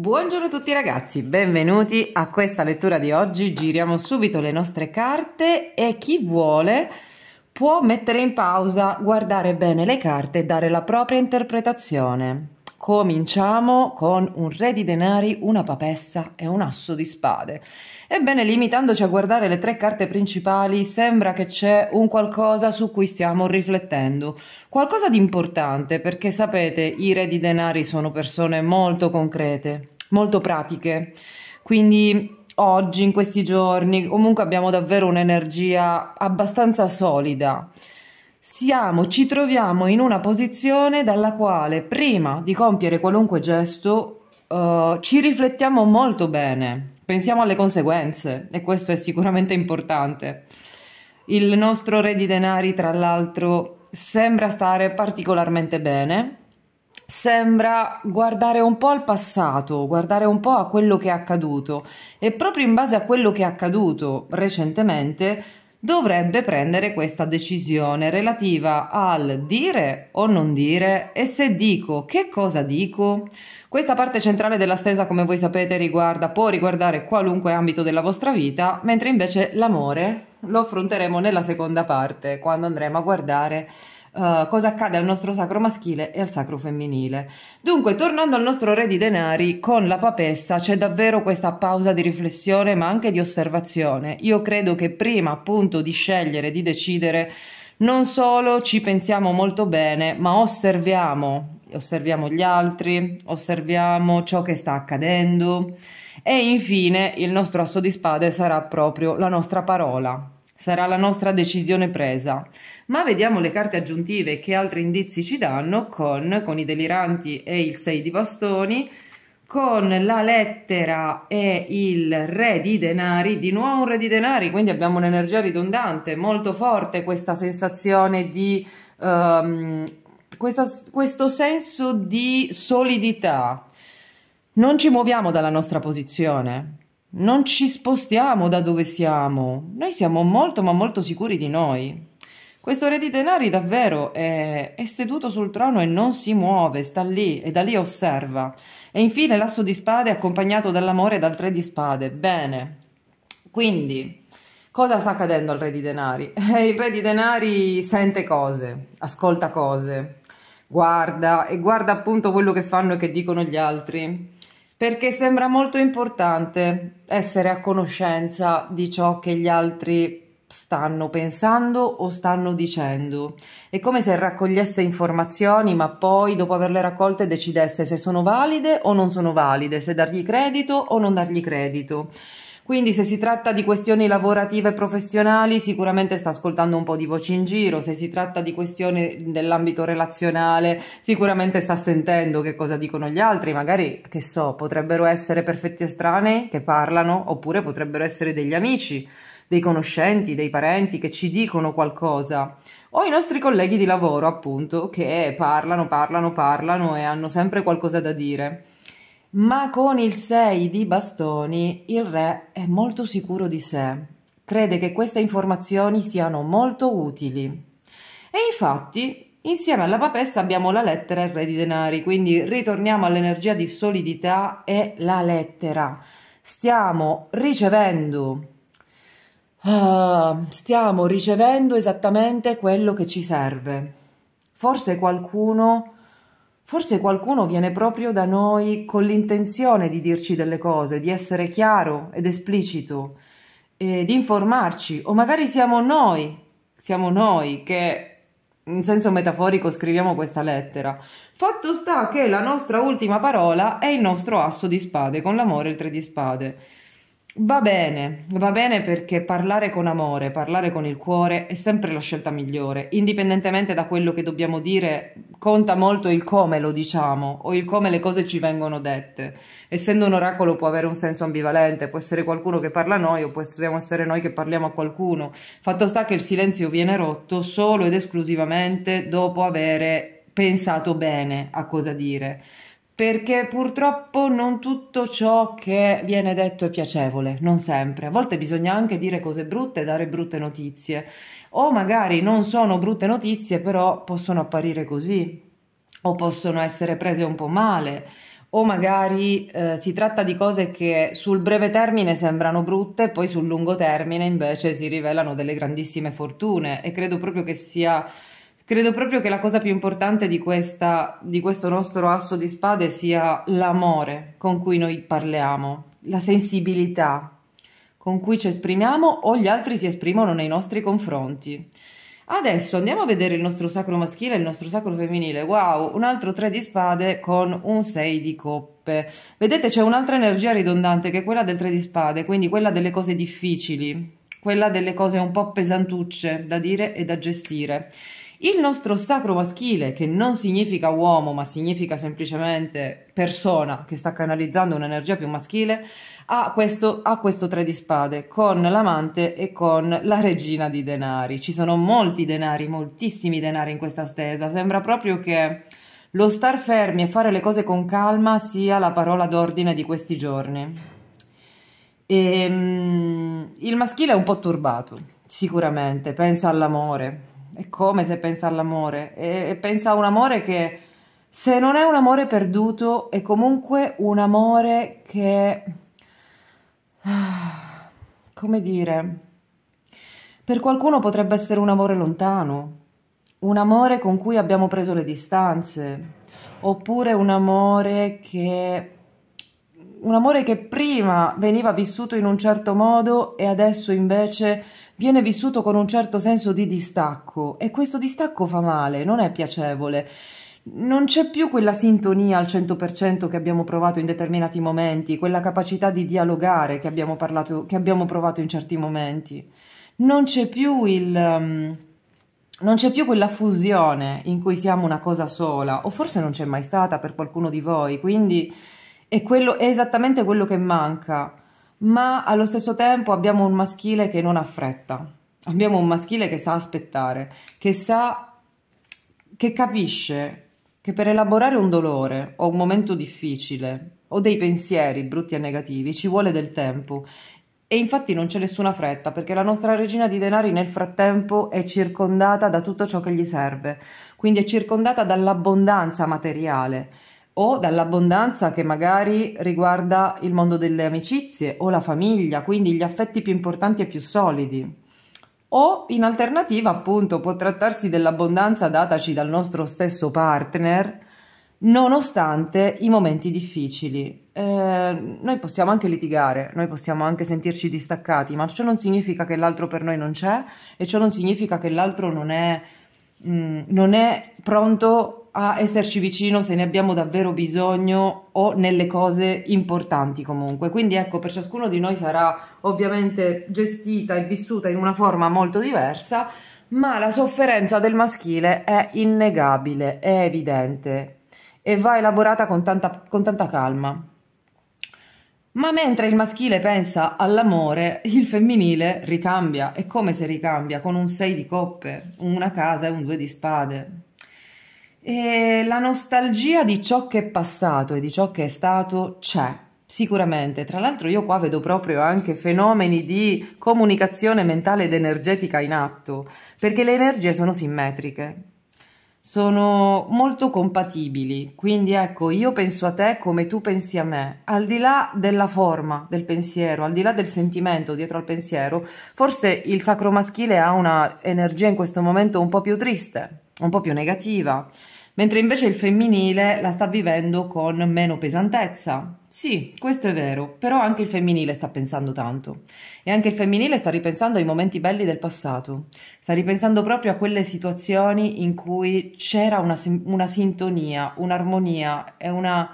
Buongiorno a tutti ragazzi, benvenuti a questa lettura di oggi. Giriamo subito le nostre carte e chi vuole può mettere in pausa, guardare bene le carte e dare la propria interpretazione. Cominciamo con un re di denari, una papessa e un asso di spade. Ebbene, limitandoci a guardare le tre carte principali, sembra che c'è un qualcosa su cui stiamo riflettendo. Qualcosa di importante, perché sapete, i re di denari sono persone molto concrete, molto pratiche. Quindi oggi, in questi giorni, comunque abbiamo davvero un'energia abbastanza solida siamo, ci troviamo in una posizione dalla quale prima di compiere qualunque gesto uh, ci riflettiamo molto bene, pensiamo alle conseguenze e questo è sicuramente importante. Il nostro re di denari, tra l'altro, sembra stare particolarmente bene, sembra guardare un po' al passato, guardare un po' a quello che è accaduto e proprio in base a quello che è accaduto recentemente dovrebbe prendere questa decisione relativa al dire o non dire e se dico che cosa dico. Questa parte centrale della stesa, come voi sapete, riguarda, può riguardare qualunque ambito della vostra vita, mentre invece l'amore lo affronteremo nella seconda parte, quando andremo a guardare uh, cosa accade al nostro sacro maschile e al sacro femminile. Dunque, tornando al nostro re di denari, con la papessa c'è davvero questa pausa di riflessione, ma anche di osservazione. Io credo che prima appunto di scegliere, di decidere, non solo ci pensiamo molto bene, ma osserviamo, osserviamo gli altri, osserviamo ciò che sta accadendo e infine il nostro asso di spade sarà proprio la nostra parola, sarà la nostra decisione presa. Ma vediamo le carte aggiuntive che altri indizi ci danno con, con i deliranti e il 6 di bastoni, con la lettera e il re di denari, di nuovo un re di denari, quindi abbiamo un'energia ridondante, molto forte questa sensazione di... Um, questa, questo senso di solidità. Non ci muoviamo dalla nostra posizione, non ci spostiamo da dove siamo. Noi siamo molto ma molto sicuri di noi. Questo re di denari davvero è, è, seduto sul trono e non si muove, sta lì e da lì osserva. E infine l'asso di spade accompagnato dall'amore e dal tre di spade. Bene. Quindi, cosa sta accadendo al re di denari? il re di denari sente cose, ascolta cose, guarda e guarda appunto quello che fanno e che dicono gli altri perché sembra molto importante essere a conoscenza di ciò che gli altri stanno pensando o stanno dicendo. È come se raccogliesse informazioni, ma poi dopo averle raccolte decidesse se sono valide o non sono valide, se dargli credito o non dargli credito. Quindi se si tratta di questioni lavorative e professionali sicuramente sta ascoltando un po' di voci in giro, se si tratta di questioni dell'ambito relazionale sicuramente sta sentendo che cosa dicono gli altri, magari che so, potrebbero essere perfetti estranei che parlano oppure potrebbero essere degli amici dei conoscenti, dei parenti che ci dicono qualcosa, o i nostri colleghi di lavoro, appunto, che parlano, parlano, parlano e hanno sempre qualcosa da dire ma con il 6 di bastoni il re è molto sicuro di sé. Crede che queste informazioni siano molto utili. E infatti, insieme alla papessa abbiamo la lettera e il re di denari, quindi ritorniamo all'energia di solidità e la lettera. Stiamo ricevendo ah, stiamo ricevendo esattamente quello che ci serve. Forse qualcuno Forse qualcuno viene proprio da noi con l'intenzione di dirci delle cose, di essere chiaro ed esplicito, eh, di informarci, o magari siamo noi, siamo noi che in senso metaforico scriviamo questa lettera. Fatto sta che la nostra ultima parola è il nostro asso di spade, con l'amore il tre di spade. Va bene, va bene perché parlare con amore, parlare con il cuore è sempre la scelta migliore, indipendentemente da quello che dobbiamo dire conta molto il come lo diciamo o il come le cose ci vengono dette. Essendo un oracolo può avere un senso ambivalente, può essere qualcuno che parla a noi o possiamo essere noi che parliamo a qualcuno. Fatto sta che il silenzio viene rotto solo ed esclusivamente dopo avere pensato bene a cosa dire perché purtroppo non tutto ciò che viene detto è piacevole, non sempre. A volte bisogna anche dire cose brutte e dare brutte notizie, o magari non sono brutte notizie, però possono apparire così, o possono essere prese un po' male, o magari eh, si tratta di cose che sul breve termine sembrano brutte, poi sul lungo termine invece si rivelano delle grandissime fortune e credo proprio che sia Credo proprio che la cosa più importante di, questa, di questo nostro asso di spade sia l'amore con cui noi parliamo, la sensibilità con cui ci esprimiamo o gli altri si esprimono nei nostri confronti. Adesso andiamo a vedere il nostro sacro maschile e il nostro sacro femminile. Wow, un altro 3 di spade con un 6 di coppe. Vedete c'è un'altra energia ridondante che è quella del 3 di spade, quindi quella delle cose difficili, quella delle cose un po' pesantucce da dire e da gestire. Il nostro sacro maschile, che non significa uomo, ma significa semplicemente persona che sta canalizzando un'energia più maschile, ha questo, ha questo tre di spade con l'amante e con la regina di denari. Ci sono molti denari, moltissimi denari in questa stesa. Sembra proprio che lo star fermi e fare le cose con calma sia la parola d'ordine di questi giorni. E, mm, il maschile è un po' turbato, sicuramente, pensa all'amore è come se pensa all'amore e, pensa a un amore che se non è un amore perduto è comunque un amore che come dire per qualcuno potrebbe essere un amore lontano, un amore con cui abbiamo preso le distanze, oppure un amore che un amore che prima veniva vissuto in un certo modo e adesso invece viene vissuto con un certo senso di distacco e questo distacco fa male, non è piacevole. Non c'è più quella sintonia al 100% che abbiamo provato in determinati momenti, quella capacità di dialogare che abbiamo, parlato, che abbiamo provato in certi momenti. Non c'è più il... Um, non c'è più quella fusione in cui siamo una cosa sola, o forse non c'è mai stata per qualcuno di voi, quindi e quello è esattamente quello che manca, ma allo stesso tempo abbiamo un maschile che non ha fretta. Abbiamo un maschile che sa aspettare, che sa che capisce che per elaborare un dolore o un momento difficile o dei pensieri brutti e negativi ci vuole del tempo e infatti non c'è nessuna fretta perché la nostra regina di denari nel frattempo è circondata da tutto ciò che gli serve, quindi è circondata dall'abbondanza materiale o dall'abbondanza che magari riguarda il mondo delle amicizie o la famiglia, quindi gli affetti più importanti e più solidi. O in alternativa, appunto, può trattarsi dell'abbondanza dataci dal nostro stesso partner, nonostante i momenti difficili. Eh, noi possiamo anche litigare, noi possiamo anche sentirci distaccati, ma ciò non significa che l'altro per noi non c'è e ciò non significa che l'altro non è, mh, mm, non è pronto a esserci vicino se ne abbiamo davvero bisogno o nelle cose importanti comunque. Quindi ecco, per ciascuno di noi sarà ovviamente gestita e vissuta in una forma molto diversa, ma la sofferenza del maschile è innegabile, è evidente e va elaborata con tanta, con tanta calma. Ma mentre il maschile pensa all'amore, il femminile ricambia, e come se ricambia, con un 6 di coppe, una casa e un 2 di spade. E la nostalgia di ciò che è passato e di ciò che è stato c'è, sicuramente. Tra l'altro io qua vedo proprio anche fenomeni di comunicazione mentale ed energetica in atto, perché le energie sono simmetriche, sono molto compatibili. Quindi ecco, io penso a te come tu pensi a me, al di là della forma del pensiero, al di là del sentimento dietro al pensiero, forse il sacro maschile ha una energia in questo momento un po' più triste un po' più negativa, mentre invece il femminile la sta vivendo con meno pesantezza. Sì, questo è vero, però anche il femminile sta pensando tanto e anche il femminile sta ripensando ai momenti belli del passato, sta ripensando proprio a quelle situazioni in cui c'era una, una sintonia, un'armonia e una,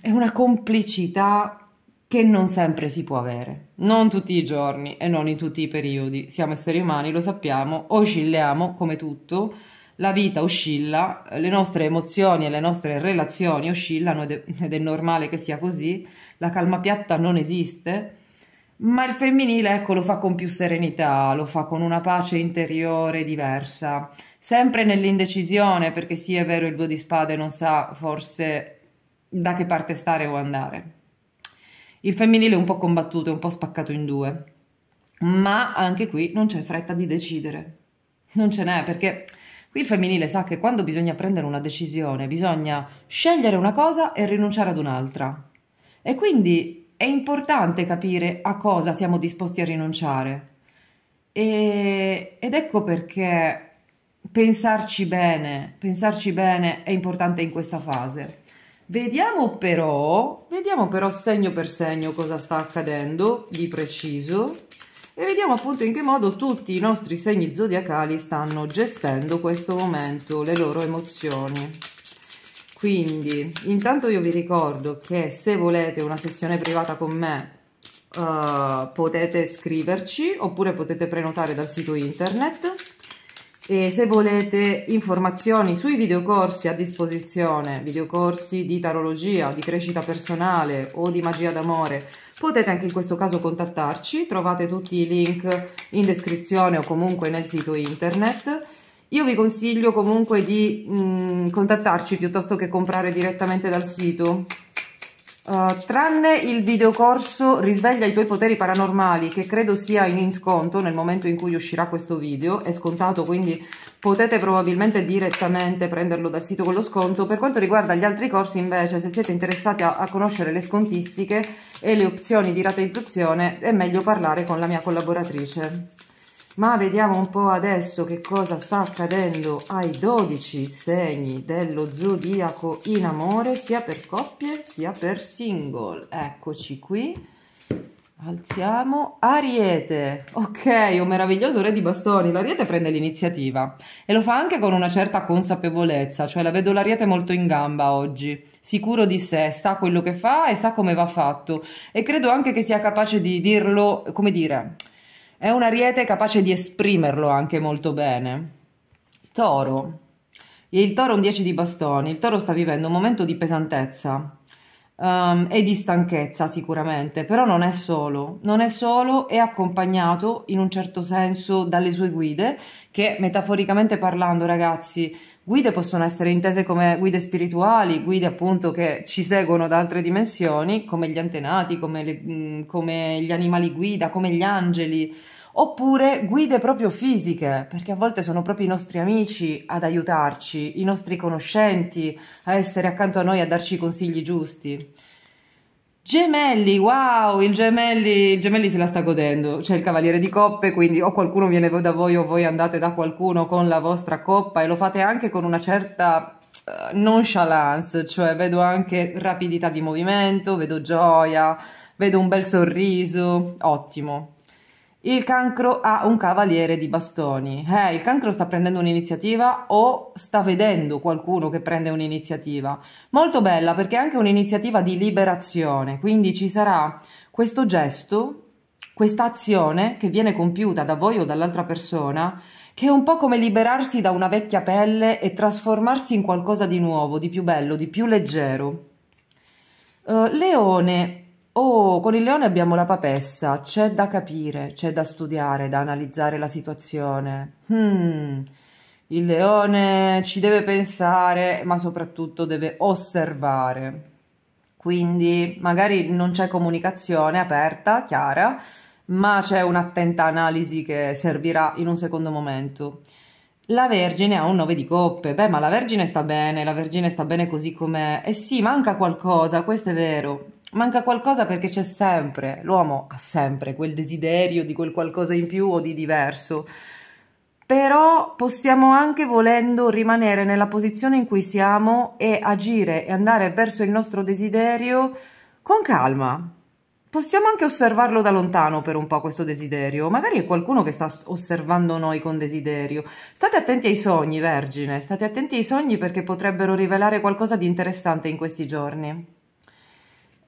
e una complicità che non sempre si può avere, non tutti i giorni e non in tutti i periodi. Siamo esseri umani, lo sappiamo, oscilliamo come tutto la vita oscilla, le nostre emozioni e le nostre relazioni oscillano ed è, ed è normale che sia così, la calma piatta non esiste, ma il femminile ecco lo fa con più serenità, lo fa con una pace interiore diversa, sempre nell'indecisione perché sì è vero il due di spade non sa forse da che parte stare o andare. Il femminile è un po' combattuto, è un po' spaccato in due, ma anche qui non c'è fretta di decidere, non ce n'è perché Qui il femminile sa che quando bisogna prendere una decisione bisogna scegliere una cosa e rinunciare ad un'altra. E quindi è importante capire a cosa siamo disposti a rinunciare. E, ed ecco perché pensarci bene, pensarci bene è importante in questa fase. Vediamo però, vediamo però segno per segno cosa sta accadendo di preciso e vediamo appunto in che modo tutti i nostri segni zodiacali stanno gestendo questo momento, le loro emozioni. Quindi, intanto io vi ricordo che se volete una sessione privata con me uh, potete scriverci oppure potete prenotare dal sito internet e se volete informazioni sui videocorsi a disposizione, videocorsi di tarologia, di crescita personale o di magia d'amore potete anche in questo caso contattarci trovate tutti i link in descrizione o comunque nel sito internet io vi consiglio comunque di mh, mm, contattarci piuttosto che comprare direttamente dal sito eh, tranne il videocorso Risveglia i tuoi poteri paranormali, che credo sia in sconto nel momento in cui uscirà questo video, è scontato quindi potete probabilmente direttamente prenderlo dal sito con lo sconto. Per quanto riguarda gli altri corsi invece, se siete interessati a, a conoscere le scontistiche e le opzioni di rateizzazione, è meglio parlare con la mia collaboratrice ma vediamo un po' adesso che cosa sta accadendo ai 12 segni dello zodiaco in amore sia per coppie sia per single eccoci qui alziamo ariete ok un meraviglioso re di bastoni l'ariete prende l'iniziativa e lo fa anche con una certa consapevolezza cioè la vedo l'ariete molto in gamba oggi sicuro di sé, sa quello che fa e sa come va fatto e credo anche che sia capace di dirlo, come dire, è un ariete capace di esprimerlo anche molto bene. Toro. Il toro è un 10 di bastoni. Il toro sta vivendo un momento di pesantezza um, e di stanchezza sicuramente, però non è solo. Non è solo, è accompagnato in un certo senso dalle sue guide che metaforicamente parlando, ragazzi, Guide possono essere intese come guide spirituali, guide appunto che ci seguono da altre dimensioni, come gli antenati, come, le, mm, come gli animali guida, come gli angeli, oppure guide proprio fisiche, perché a volte sono proprio i nostri amici ad aiutarci, i nostri conoscenti a essere accanto a noi a darci i consigli giusti. Gemelli, wow, il gemelli, il gemelli se la sta godendo, c'è il cavaliere di coppe, quindi o qualcuno viene da voi o voi andate da qualcuno con la vostra coppa e lo fate anche con una certa uh, nonchalance, cioè vedo anche rapidità di movimento, vedo gioia, vedo un bel sorriso, ottimo, il cancro ha un cavaliere di bastoni. Eh, il cancro sta prendendo un'iniziativa o sta vedendo qualcuno che prende un'iniziativa. Molto bella perché è anche un'iniziativa di liberazione, quindi ci sarà questo gesto, questa azione che viene compiuta da voi o dall'altra persona, che è un po' come liberarsi da una vecchia pelle e trasformarsi in qualcosa di nuovo, di più bello, di più leggero. Uh, leone, Oh, con il leone abbiamo la papessa, c'è da capire, c'è da studiare, da analizzare la situazione. Hmm, il leone ci deve pensare, ma soprattutto deve osservare. Quindi magari non c'è comunicazione aperta, chiara, ma c'è un'attenta analisi che servirà in un secondo momento. La Vergine ha un 9 di coppe. Beh, ma la Vergine sta bene, la Vergine sta bene così com'è. Eh sì, manca qualcosa, questo è vero manca qualcosa perché c'è sempre, l'uomo ha sempre quel desiderio di quel qualcosa in più o di diverso, però possiamo anche volendo rimanere nella posizione in cui siamo e agire e andare verso il nostro desiderio con calma. Possiamo anche osservarlo da lontano per un po' questo desiderio, magari è qualcuno che sta osservando noi con desiderio. State attenti ai sogni, Vergine, state attenti ai sogni perché potrebbero rivelare qualcosa di interessante in questi giorni.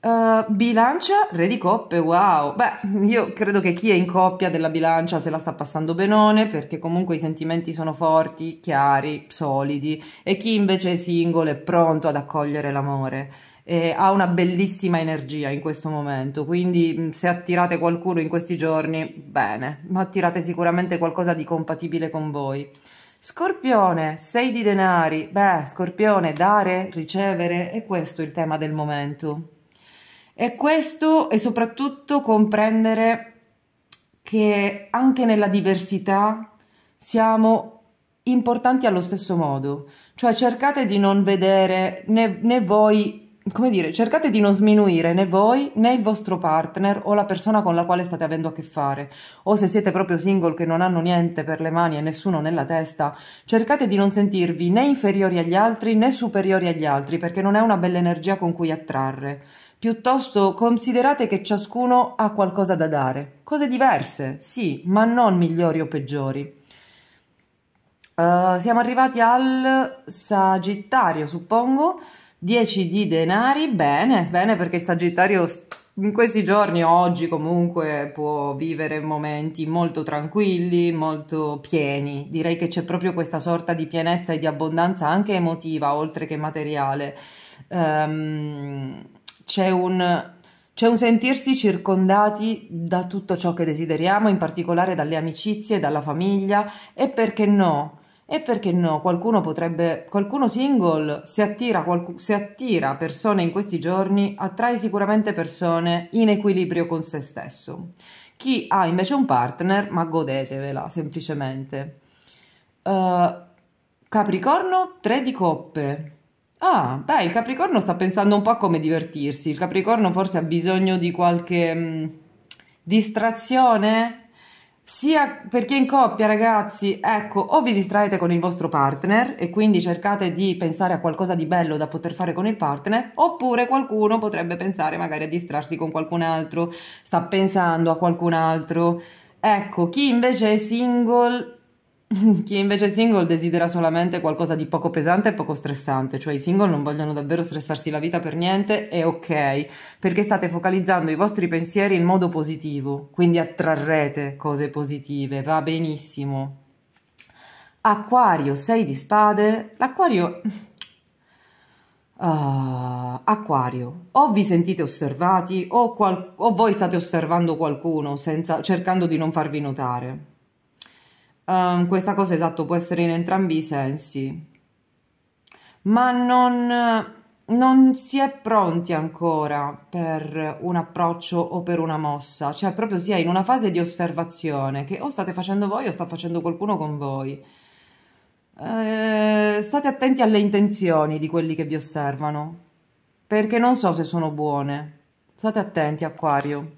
Eh, bilancia, re di coppe, wow. Beh, io credo che chi è in coppia della bilancia se la sta passando benone perché comunque i sentimenti sono forti, chiari, solidi e chi invece è singolo è pronto ad accogliere l'amore. E ha una bellissima energia in questo momento, quindi se attirate qualcuno in questi giorni, bene, ma attirate sicuramente qualcosa di compatibile con voi. Scorpione, sei di denari. Beh, Scorpione, dare, ricevere, è questo il tema del momento. E questo è soprattutto comprendere che anche nella diversità siamo importanti allo stesso modo, cioè cercate di non vedere né, né, voi, come dire, cercate di non sminuire né voi né il vostro partner o la persona con la quale state avendo a che fare, o se siete proprio single che non hanno niente per le mani e nessuno nella testa, cercate di non sentirvi né inferiori agli altri né superiori agli altri perché non è una bella energia con cui attrarre. Piuttosto considerate che ciascuno ha qualcosa da dare, cose diverse, sì, ma non migliori o peggiori. Uh, siamo arrivati al Sagittario, suppongo. 10 di denari, bene, bene perché il Sagittario in questi giorni, oggi comunque, può vivere momenti molto tranquilli, molto pieni. Direi che c'è proprio questa sorta di pienezza e di abbondanza anche emotiva, oltre che materiale. Um, c'è un, c'è un sentirsi circondati da tutto ciò che desideriamo, in particolare dalle amicizie, dalla famiglia e perché no? E perché no? Qualcuno potrebbe, qualcuno single, se attira, qualcu, se attira persone in questi giorni, attrae sicuramente persone in equilibrio con se stesso. Chi ha invece un partner, ma godetevela semplicemente. Uh, Capricorno, 3 di coppe. Ah, beh, il Capricorno sta pensando un po' a come divertirsi. Il Capricorno forse ha bisogno di qualche mh, mm, distrazione. Sia per chi è in coppia, ragazzi, ecco, o vi distraete con il vostro partner e quindi cercate di pensare a qualcosa di bello da poter fare con il partner, oppure qualcuno potrebbe pensare magari a distrarsi con qualcun altro, sta pensando a qualcun altro. Ecco, chi invece è single Chi invece è single desidera solamente qualcosa di poco pesante e poco stressante, cioè i single non vogliono davvero stressarsi la vita per niente, è ok, perché state focalizzando i vostri pensieri in modo positivo, quindi attrarrete cose positive, va benissimo. Acquario sei di spade, l'acquario... Uh, acquario, o vi sentite osservati o, o voi state osservando qualcuno senza, cercando di non farvi notare. Um, questa cosa esatto può essere in entrambi i sensi, ma non, non si è pronti ancora per un approccio o per una mossa, cioè proprio si è in una fase di osservazione che o state facendo voi o sta facendo qualcuno con voi. Eh, state attenti alle intenzioni di quelli che vi osservano, perché non so se sono buone. State attenti, Aquario.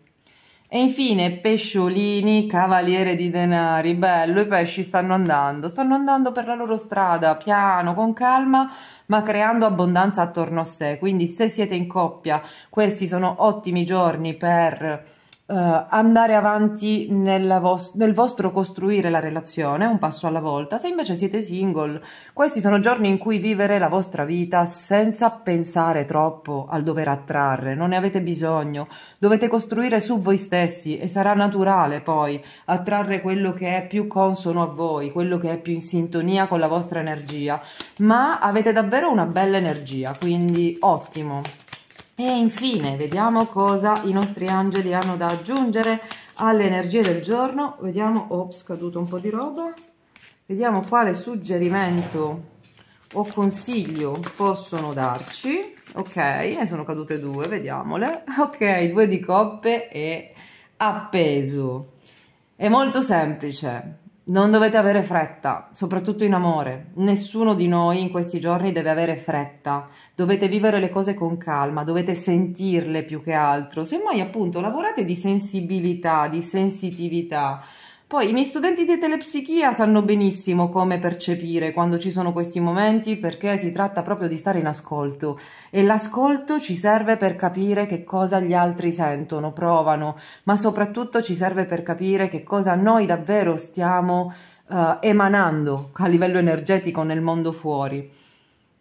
E infine pesciolini, cavaliere di denari, bello, i pesci stanno andando, stanno andando per la loro strada, piano, con calma, ma creando abbondanza attorno a sé. Quindi se siete in coppia, questi sono ottimi giorni per uh, andare avanti vos- nel vostro costruire la relazione un passo alla volta. Se invece siete single, questi sono giorni in cui vivere la vostra vita senza pensare troppo al dover attrarre, non ne avete bisogno, dovete costruire su voi stessi e sarà naturale poi attrarre quello che è più consono a voi, quello che è più in sintonia con la vostra energia, ma avete davvero una bella energia, quindi ottimo. E infine vediamo cosa i nostri angeli hanno da aggiungere alle energie del giorno. Vediamo, ho scaduto un po' di roba. Vediamo quale suggerimento o consiglio possono darci. Ok, ne sono cadute due, vediamole. Ok, due di coppe e appeso. È molto semplice. Non dovete avere fretta, soprattutto in amore. Nessuno di noi in questi giorni deve avere fretta. Dovete vivere le cose con calma, dovete sentirle più che altro. Semmai appunto lavorate di sensibilità, di sensitività poi i miei studenti di telepsichia sanno benissimo come percepire quando ci sono questi momenti perché si tratta proprio di stare in ascolto e l'ascolto ci serve per capire che cosa gli altri sentono, provano, ma soprattutto ci serve per capire che cosa noi davvero stiamo uh, emanando a livello energetico nel mondo fuori.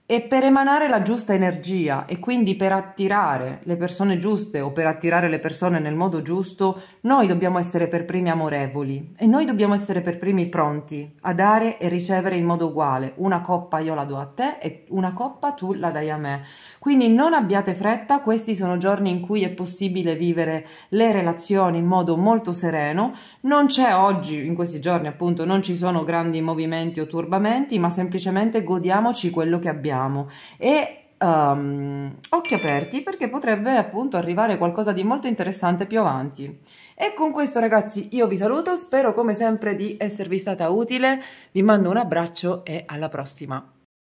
E per emanare la giusta energia e quindi per attirare le persone giuste o per attirare le persone nel modo giusto, noi dobbiamo essere per primi amorevoli e noi dobbiamo essere per primi pronti a dare e ricevere in modo uguale. Una coppa io la do a te e una coppa tu la dai a me. Quindi non abbiate fretta, questi sono giorni in cui è possibile vivere le relazioni in modo molto sereno. Non c'è oggi, in questi giorni appunto, non ci sono grandi movimenti o turbamenti, ma semplicemente godiamoci quello che abbiamo sappiamo. E um, occhi aperti perché potrebbe appunto arrivare qualcosa di molto interessante più avanti. E con questo ragazzi io vi saluto, spero come sempre di esservi stata utile, vi mando un abbraccio e alla prossima.